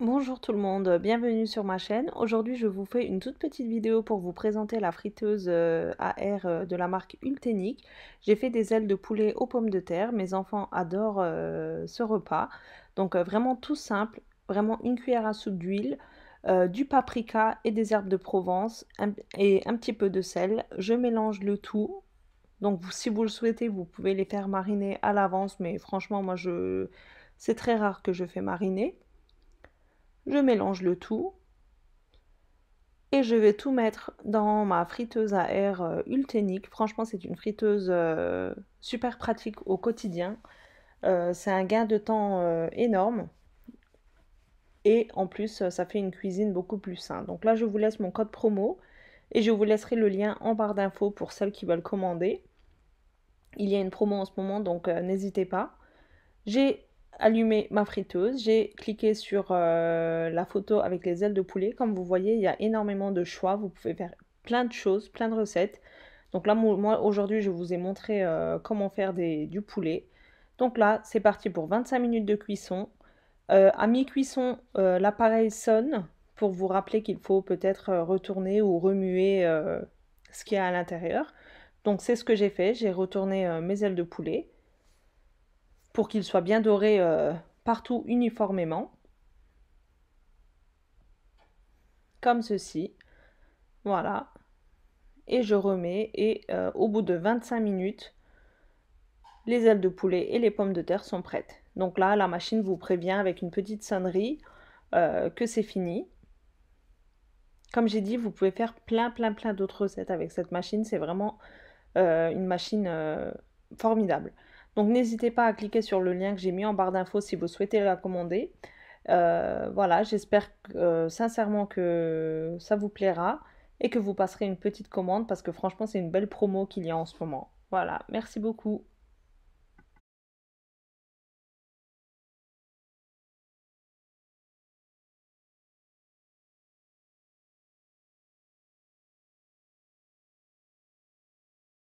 Bonjour tout le monde, bienvenue sur ma chaîne. Aujourd'hui je vous fais une toute petite vidéo pour vous présenter la friteuse à euh, air euh, de la marque Ultenic. J'ai fait des ailes de poulet aux pommes de terre, mes enfants adorent euh, ce repas. Donc vraiment tout simple, vraiment une cuillère à soupe d'huile, du paprika et des herbes de Provence et un petit peu de sel. Je mélange le tout. Donc si vous le souhaitez, vous pouvez les faire mariner à l'avance, mais franchement moi je c'est très rare que je fais mariner. Je mélange le tout et je vais tout mettre dans ma friteuse à air euh, Ultenic. Franchement, c'est une friteuse euh, super pratique au quotidien. Euh, c'est un gain de temps énorme. Et en plus, ça fait une cuisine beaucoup plus saine. Donc là, je vous laisse mon code promo et je vous laisserai le lien en barre d'infos pour celles qui veulent commander. Il y a une promo en ce moment, donc n'hésitez pas. J'ai Allumer ma friteuse, j'ai cliqué sur euh, la photo avec les ailes de poulet. Comme vous voyez, il y a énormément de choix. Vous pouvez faire plein de choses, plein de recettes. Donc là, moi, aujourd'hui, je vous ai montré euh, comment faire des, du poulet. Donc là, c'est parti pour 25 minutes de cuisson. Euh, à mi-cuisson, l'appareil sonne pour vous rappeler qu'il faut peut-être retourner ou remuer ce qu'il y a à l'intérieur. Donc c'est ce que j'ai fait. J'ai retourné mes ailes de poulet pour qu'il soit bien doré euh, partout uniformément. Comme ceci. Voilà. Et je remets et euh, au bout de 25 minutes, les ailes de poulet et les pommes de terre sont prêtes. Donc là, la machine vous prévient avec une petite sonnerie euh, que c'est fini. Comme j'ai dit, vous pouvez faire plein, plein, plein d'autres recettes avec cette machine. C'est vraiment une machine formidable. Donc n'hésitez pas à cliquer sur le lien que j'ai mis en barre d'infos si vous souhaitez la commander. Euh, voilà, j'espère euh, sincèrement que ça vous plaira et que vous passerez une petite commande parce que franchement c'est une belle promo qu'il y a en ce moment. Voilà, merci beaucoup.